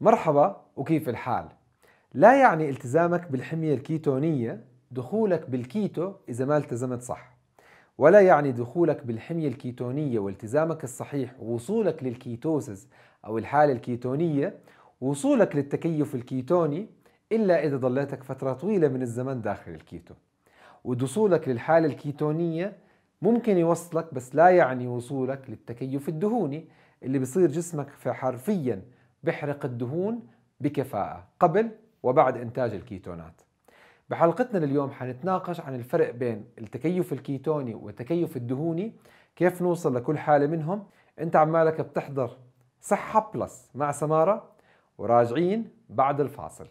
مرحبا وكيف الحال؟ لا يعني التزامك بالحمية الكيتونية دخولك بالكيتو إذا ما التزمت صح ولا يعني دخولك بالحمية الكيتونية والتزامك الصحيح ووصولك للكيتوسز أو الحالة الكيتونية وصولك للتكيف الكيتوني إلا إذا ضليتك فترة طويلة من الزمن داخل الكيتو ودخولك للحالة الكيتونية ممكن يوصلك بس لا يعني وصولك للتكيف الدهوني اللي بصير جسمك حرفياً بحرق الدهون بكفاءة قبل وبعد إنتاج الكيتونات بحلقتنا لليوم حنتناقش عن الفرق بين التكيف الكيتوني والتكيف الدهوني كيف نوصل لكل حالة منهم انت عمالك بتحضر صحة بلس مع سمارة وراجعين بعد الفاصل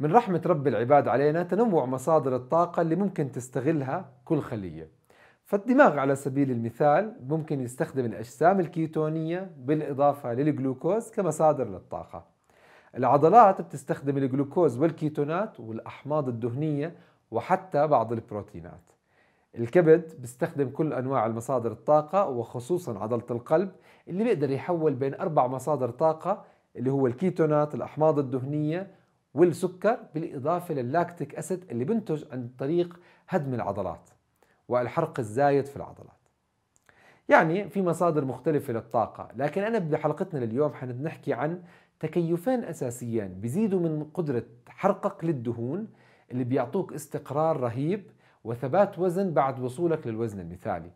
من رحمة رب العباد علينا تنوع مصادر الطاقة اللي ممكن تستغلها كل خلية فالدماغ على سبيل المثال ممكن يستخدم الأجسام الكيتونية بالإضافة للجلوكوز كمصادر للطاقة العضلات بتستخدم الجلوكوز والكيتونات والأحماض الدهنية وحتى بعض البروتينات الكبد بيستخدم كل أنواع المصادر الطاقة وخصوصا عضلة القلب اللي بيقدر يحول بين أربع مصادر طاقة اللي هو الكيتونات الأحماض الدهنية والسكر بالإضافة لللاكتيك أسيد اللي بنتج عن طريق هدم العضلات والحرق الزايد في العضلات يعني في مصادر مختلفة للطاقة لكن أنا بحلقتنا لليوم حنحكي عن تكيفين أساسيين بيزيدوا من قدرة حرقك للدهون اللي بيعطوك استقرار رهيب وثبات وزن بعد وصولك للوزن المثالي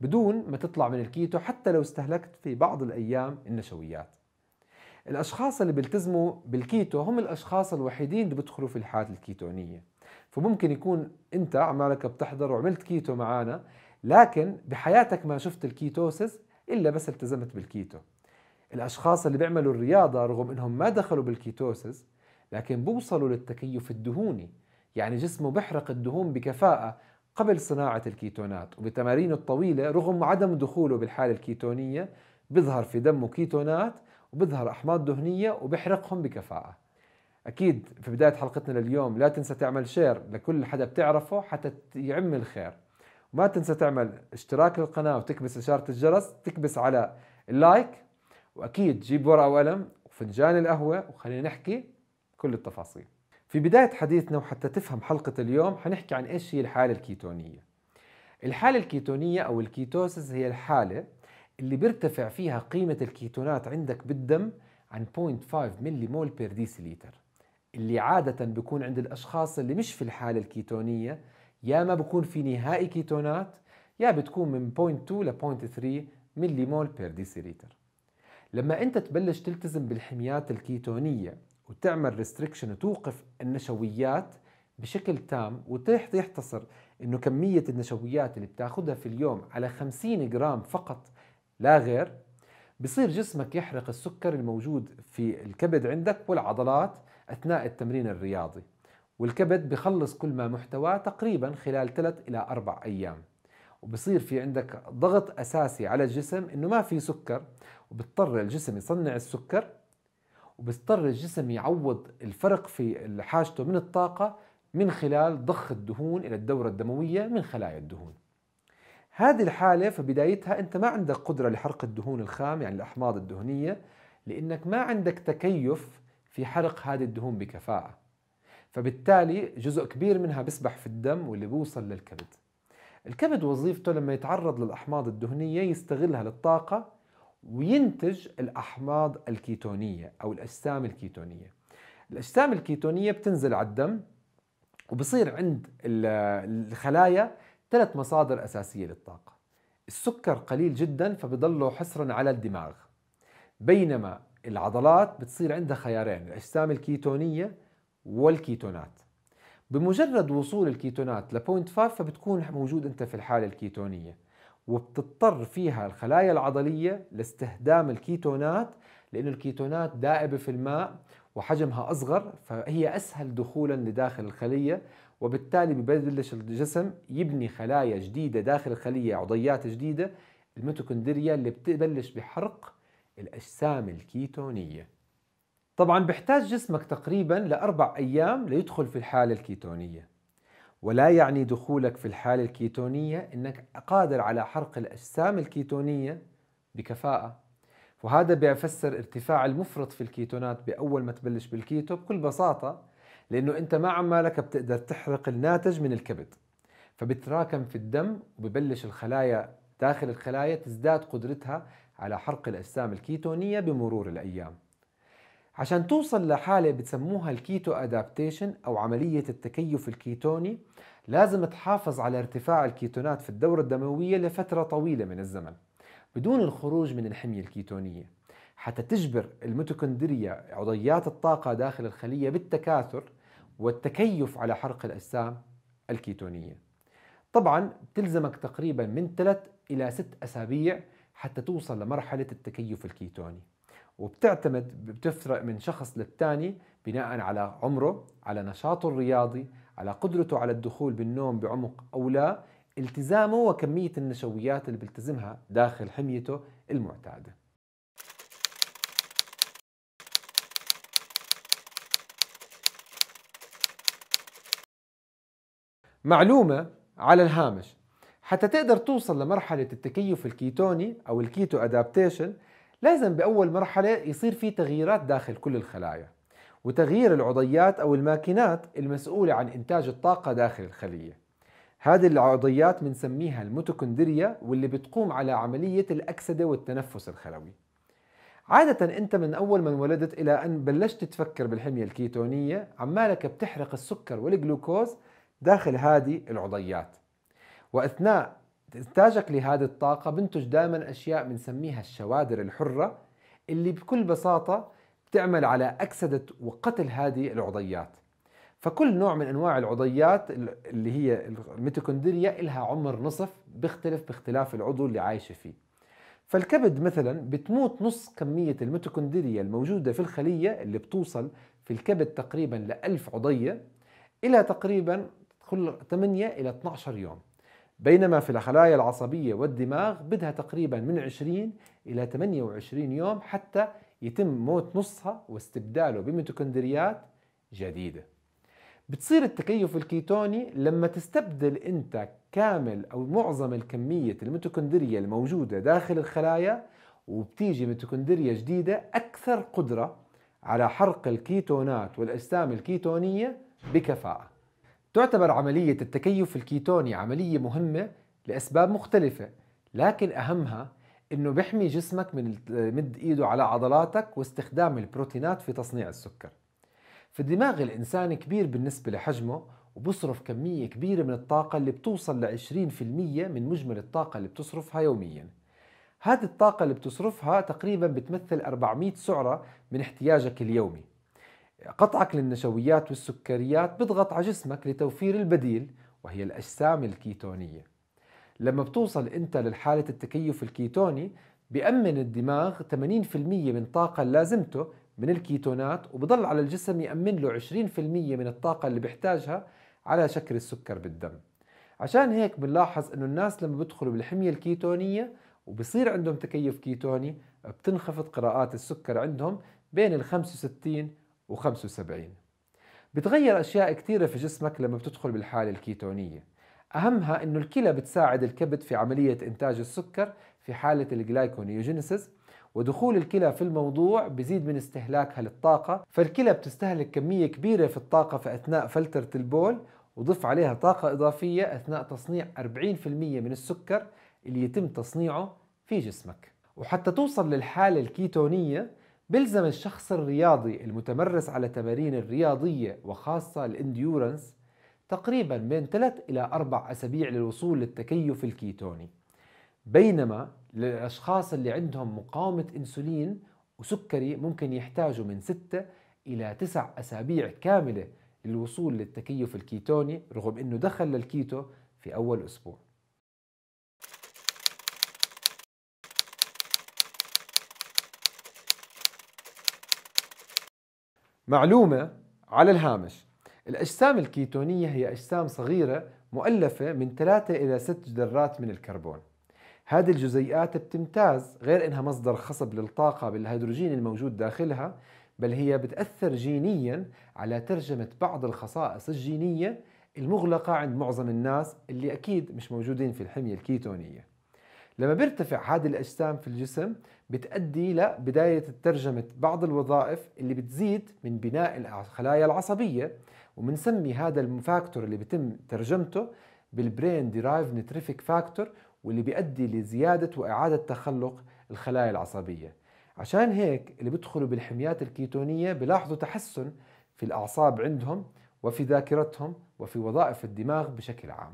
بدون ما تطلع من الكيتو حتى لو استهلكت في بعض الأيام النشويات الأشخاص اللي بيلتزموا بالكيتو هم الأشخاص الوحيدين اللي بيدخلوا في الحالة الكيتونية فممكن يكون أنت عمالك بتحضر وعملت كيتو معانا لكن بحياتك ما شفت الكيتوسيس إلا بس التزمت بالكيتو الأشخاص اللي بيعملوا الرياضة رغم أنهم ما دخلوا بالكيتوسيس لكن بوصلوا للتكيف الدهوني يعني جسمه بيحرق الدهون بكفاءة قبل صناعة الكيتونات وبتمارينه الطويلة رغم عدم دخوله بالحالة الكيتونية بيظهر في دمه كيتونات وبظهر احماض دهنيه وبحرقهم بكفاءه اكيد في بدايه حلقتنا لليوم لا تنسى تعمل شير لكل حدا بتعرفه حتى يعم الخير وما تنسى تعمل اشتراك للقناه وتكبس اشاره الجرس تكبس على اللايك واكيد جيب ورقه وقلم وفنجان القهوه وخلينا نحكي كل التفاصيل في بدايه حديثنا وحتى تفهم حلقه اليوم حنحكي عن ايش هي الحاله الكيتونيه الحاله الكيتونيه او الكيتوسيس هي الحاله اللي بيرتفع فيها قيمة الكيتونات عندك بالدم عن 0.5 ملي مول بير ديسيليتر اللي عادة بيكون عند الأشخاص اللي مش في الحالة الكيتونية يا ما بكون في نهائي كيتونات يا بتكون من 0.2 ل 0.3 ملي مول بير ديسيليتر لما أنت تبلش تلتزم بالحميات الكيتونية وتعمل ريستريكشن وتوقف النشويات بشكل تام وتحتصر انه كمية النشويات اللي بتاخدها في اليوم على 50 جرام فقط لا غير بصير جسمك يحرق السكر الموجود في الكبد عندك والعضلات أثناء التمرين الرياضي والكبد بخلص كل ما محتواه تقريبا خلال 3 إلى 4 أيام وبصير في عندك ضغط أساسي على الجسم إنه ما في سكر وبضطر الجسم يصنع السكر وبضطر الجسم يعوض الفرق في حاجته من الطاقة من خلال ضخ الدهون إلى الدورة الدموية من خلايا الدهون هذه الحالة في بدايتها أنت ما عندك قدرة لحرق الدهون الخام يعني الأحماض الدهنية لأنك ما عندك تكيف في حرق هذه الدهون بكفاءة فبالتالي جزء كبير منها بيسبح في الدم واللي بوصل للكبد الكبد وظيفته لما يتعرض للأحماض الدهنية يستغلها للطاقة وينتج الأحماض الكيتونية أو الأجسام الكيتونية الأجسام الكيتونية بتنزل على الدم وبصير عند الخلايا ثلاث مصادر أساسية للطاقة السكر قليل جدا فبضله حصرا على الدماغ بينما العضلات بتصير عندها خيارين الأجسام الكيتونية والكيتونات بمجرد وصول الكيتونات ل 0.5 فبتكون موجود أنت في الحالة الكيتونية وبتضطر فيها الخلايا العضلية لاستخدام الكيتونات لأن الكيتونات دائبة في الماء وحجمها أصغر فهي أسهل دخولا لداخل الخلية وبالتالي ببلش الجسم يبني خلايا جديده داخل الخليه عضيات جديده الميتوكوندريا اللي بتبلش بحرق الاجسام الكيتونيه طبعا بحتاج جسمك تقريبا لاربع ايام ليدخل في الحاله الكيتونيه ولا يعني دخولك في الحاله الكيتونيه انك قادر على حرق الاجسام الكيتونيه بكفاءه وهذا بيفسر ارتفاع المفرط في الكيتونات باول ما تبلش بالكيتو بكل بساطه لأنه أنت ما عمالك بتقدر تحرق الناتج من الكبد فبتراكم في الدم وببلش الخلايا داخل الخلايا تزداد قدرتها على حرق الأجسام الكيتونية بمرور الأيام عشان توصل لحالة بتسموها الكيتو أدابتيشن أو عملية التكيف الكيتوني لازم تحافظ على ارتفاع الكيتونات في الدورة الدموية لفترة طويلة من الزمن بدون الخروج من الحمية الكيتونية حتى تجبر الميتوكوندريا عضيات الطاقة داخل الخلية بالتكاثر والتكيف على حرق الأجسام الكيتونية طبعا بتلزمك تقريبا من 3 إلى 6 أسابيع حتى توصل لمرحلة التكيف الكيتوني وبتعتمد بتفرق من شخص للتاني بناء على عمره على نشاطه الرياضي على قدرته على الدخول بالنوم بعمق أو لا التزامه وكمية النشويات اللي بيلتزمها داخل حميته المعتاده معلومة على الهامش حتى تقدر توصل لمرحلة التكيف الكيتوني أو الكيتو أدابتيشن لازم بأول مرحلة يصير في تغييرات داخل كل الخلايا وتغيير العضيات أو الماكينات المسؤولة عن إنتاج الطاقة داخل الخلية هذه العضيات بنسميها الميتوكوندريا واللي بتقوم على عملية الأكسدة والتنفس الخلوي عادة أنت من أول ما انولدت إلى أن بلشت تفكر بالحمية الكيتونية عمالك بتحرق السكر والجلوكوز داخل هذه العضيات وأثناء إنتاجك لهذه الطاقة بنتج دائما أشياء بنسميها الشوادر الحرة اللي بكل بساطة بتعمل على أكسدة وقتل هذه العضيات فكل نوع من انواع العضيات اللي هي الميتوكوندريا إلها عمر نصف بيختلف باختلاف العضو اللي عايشه فيه فالكبد مثلا بتموت نص كمية الميتوكوندريا الموجودة في الخلية اللي بتوصل في الكبد تقريبا لألف عضية إلى تقريبا كل 8 إلى 12 يوم بينما في الخلايا العصبية والدماغ بدها تقريبا من 20 إلى 28 يوم حتى يتم موت نصها واستبداله بميتوكوندريات جديدة بتصير التكيف الكيتوني لما تستبدل أنت كامل أو معظم الكمية الميتوكوندريا الموجودة داخل الخلايا وبتيجي ميتوكوندريا جديدة أكثر قدرة على حرق الكيتونات والأجسام الكيتونية بكفاءة تعتبر عملية التكيف الكيتوني عملية مهمة لأسباب مختلفة لكن أهمها انه بيحمي جسمك من مد ايده على عضلاتك واستخدام البروتينات في تصنيع السكر فدماغ الانسان كبير بالنسبه لحجمه وبصرف كمية كبيرة من الطاقة اللي بتوصل ل 20% من مجمل الطاقة اللي بتصرفها يوميا هذه الطاقة اللي بتصرفها تقريبا بتمثل 400 سعرة من احتياجك اليومي قطعك للنشويات والسكريات بضغط على جسمك لتوفير البديل وهي الأجسام الكيتونية لما بتوصل أنت لحالة التكيف الكيتوني بأمن الدماغ 80% من طاقة لازمته من الكيتونات وبضل على الجسم يأمن له 20% من الطاقة اللي بيحتاجها على شكل السكر بالدم عشان هيك بنلاحظ انه الناس لما بيدخلوا بالحمية الكيتونية وبصير عندهم تكيف كيتوني بتنخفض قراءات السكر عندهم بين ال 65 و75 بتغير أشياء كثيرة في جسمك لما بتدخل بالحالة الكيتونية أهمها أنه الكلى بتساعد الكبد في عملية إنتاج السكر في حالة الجلايكونيوجينيسيس ودخول الكلى في الموضوع بزيد من استهلاكها للطاقة فالكلى بتستهلك كمية كبيرة في الطاقة في أثناء فلترة البول وضف عليها طاقة إضافية أثناء تصنيع 40% من السكر اللي يتم تصنيعه في جسمك وحتى توصل للحالة الكيتونية بلزم الشخص الرياضي المتمرس على تمارين الرياضية وخاصة الانديورنس تقريبا من 3 إلى 4 أسابيع للوصول للتكيف الكيتوني بينما للأشخاص اللي عندهم مقاومة إنسولين وسكري ممكن يحتاجوا من 6 إلى 9 أسابيع كاملة للوصول للتكيف الكيتوني رغم أنه دخل للكيتو في أول أسبوع معلومة على الهامش الأجسام الكيتونية هي أجسام صغيرة مؤلفة من 3 إلى 6 ذرات من الكربون هذه الجزيئات بتمتاز غير إنها مصدر خصب للطاقة بالهيدروجين الموجود داخلها بل هي بتأثر جينيا على ترجمة بعض الخصائص الجينية المغلقة عند معظم الناس اللي أكيد مش موجودين في الحمية الكيتونية لما بيرتفع هذه الأجسام في الجسم بتؤدي لبداية ترجمة بعض الوظائف اللي بتزيد من بناء الخلايا العصبية وبنسمي هذا الفاكتور اللي بيتم ترجمته بالبرين ديرايف نيتريفيك فاكتور واللي بيؤدي لزيادة وإعادة تخلق الخلايا العصبية عشان هيك اللي بيدخلوا بالحميات الكيتونية بلاحظوا تحسن في الأعصاب عندهم وفي ذاكرتهم وفي وظائف الدماغ بشكل عام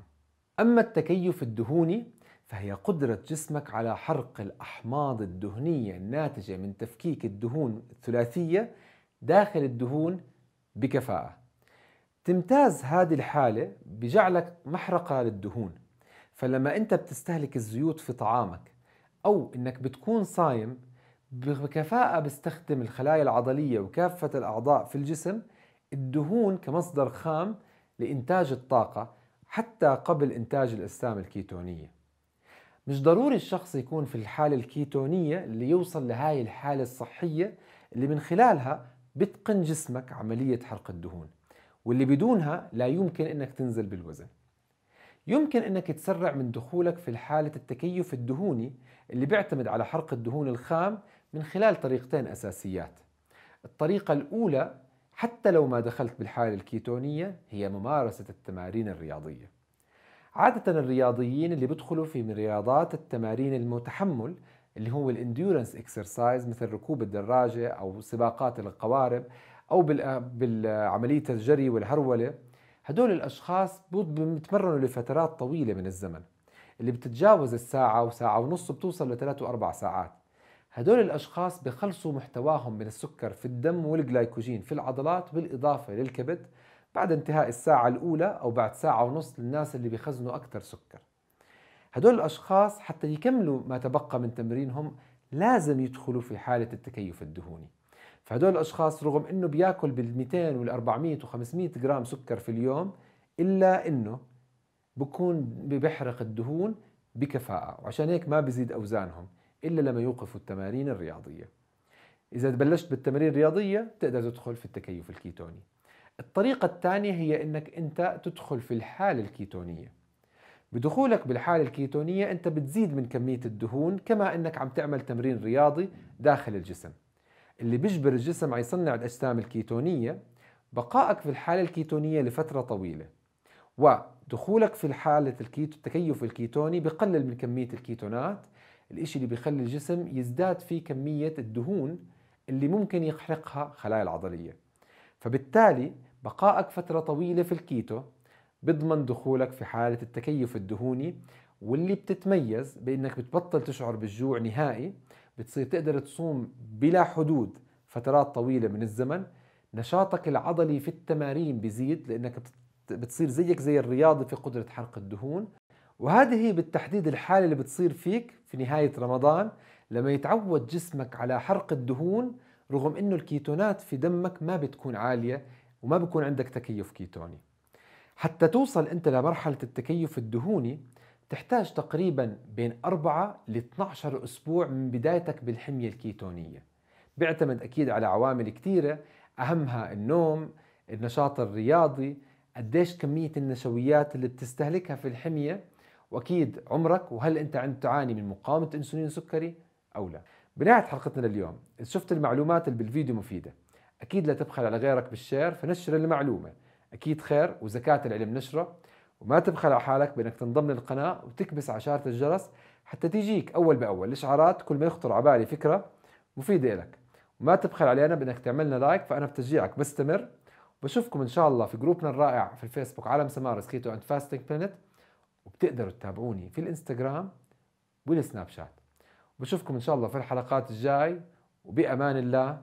أما التكيف الدهوني فهي قدرة جسمك على حرق الأحماض الدهنية الناتجة من تفكيك الدهون الثلاثية داخل الدهون بكفاءة. تمتاز هذه الحالة بجعلك محرقة للدهون. فلما أنت بتستهلك الزيوت في طعامك أو أنك بتكون صايم بكفاءة بستخدم الخلايا العضلية وكافة الأعضاء في الجسم الدهون كمصدر خام لإنتاج الطاقة حتى قبل إنتاج الأجسام الكيتونية. مش ضروري الشخص يكون في الحالة الكيتونية اللي يوصل لهاي الحالة الصحية اللي من خلالها بتقن جسمك عملية حرق الدهون واللي بدونها لا يمكن انك تنزل بالوزن يمكن انك تسرع من دخولك في حالة التكيف الدهوني اللي بيعتمد على حرق الدهون الخام من خلال طريقتين اساسيات الطريقة الاولى حتى لو ما دخلت بالحالة الكيتونية هي ممارسة التمارين الرياضية عادة الرياضيين اللي بيدخلوا في من رياضات التمارين المتحمل اللي هو الانديورنس اكسرسايز مثل ركوب الدراجة أو سباقات القوارب أو بالعملية الجري والهرولة هدول الأشخاص بيتمرنوا لفترات طويلة من الزمن اللي بتتجاوز الساعة وساعة ونص بتوصل لثلاث وأربع ساعات هدول الأشخاص بخلصوا محتواهم من السكر في الدم والجلايكوجين في العضلات بالإضافة للكبد بعد انتهاء الساعة الأولى أو بعد ساعة ونص للناس اللي بيخزنوا أكثر سكر هدول الأشخاص حتى يكملوا ما تبقى من تمرينهم لازم يدخلوا في حالة التكيف الدهوني فهدول الأشخاص رغم أنه بياكل بال 200 وال 400 و 500 جرام سكر في اليوم إلا أنه بكون بيحرق الدهون بكفاءة وعشان هيك ما بزيد أوزانهم إلا لما يوقفوا التمارين الرياضية إذا بلشت بالتمارين الرياضية تقدر تدخل في التكيف الكيتوني الطريقة الثانية هي أنك أنت تدخل في الحالة الكيتونية بدخولك بالحالة الكيتونية أنت بتزيد من كمية الدهون كما أنك عم تعمل تمرين رياضي داخل الجسم اللي بيجبر الجسم يصنع الأجسام الكيتونية بقائك في الحالة الكيتونية لفترة طويلة ودخولك في حالة الكيتو التكيف الكيتوني بقلل من كمية الكيتونات الإشي اللي بيخلي الجسم يزداد فيه كمية الدهون اللي ممكن يحرقها خلايا العضلية فبالتالي بقائك فترة طويلة في الكيتو بضمن دخولك في حالة التكيف الدهوني واللي بتتميز بانك بتبطل تشعر بالجوع نهائي بتصير تقدر تصوم بلا حدود فترات طويلة من الزمن نشاطك العضلي في التمارين بيزيد لانك بتصير زيك زي الرياضي في قدرة حرق الدهون وهذه هي بالتحديد الحالة اللي بتصير فيك في نهاية رمضان لما يتعود جسمك على حرق الدهون رغم انه الكيتونات في دمك ما بتكون عالية وما بكون عندك تكيف كيتوني حتى توصل أنت لمرحلة التكيف الدهوني تحتاج تقريبا بين 4 ل 12 أسبوع من بدايتك بالحمية الكيتونية بيعتمد أكيد على عوامل كثيرة أهمها النوم النشاط الرياضي قديش كمية النشويات اللي بتستهلكها في الحمية وأكيد عمرك وهل أنت عند تعاني من مقاومة أنسولين سكري أو لا بنهاية حلقتنا لليوم شفت المعلومات اللي بالفيديو مفيدة أكيد لا تبخل على غيرك بالشير فنشر المعلومة أكيد خير وزكاة العلم نشره وما تبخل على حالك بأنك تنضم للقناة وتكبس على شارة الجرس حتى تيجيك أول بأول الإشعارات كل ما يخطر على بالي فكرة مفيدة لك وما تبخل علينا بأنك تعملنا لايك فأنا بتشجيعك بستمر بشوفكم إن شاء الله في جروبنا الرائع في الفيسبوك عالم سمارس كيتو أند فاستنج بلانت وبتقدروا تتابعوني في الانستغرام والسناب شات بشوفكم إن شاء الله في الحلقات الجاي وبأمان الله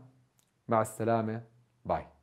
مع السلامة باي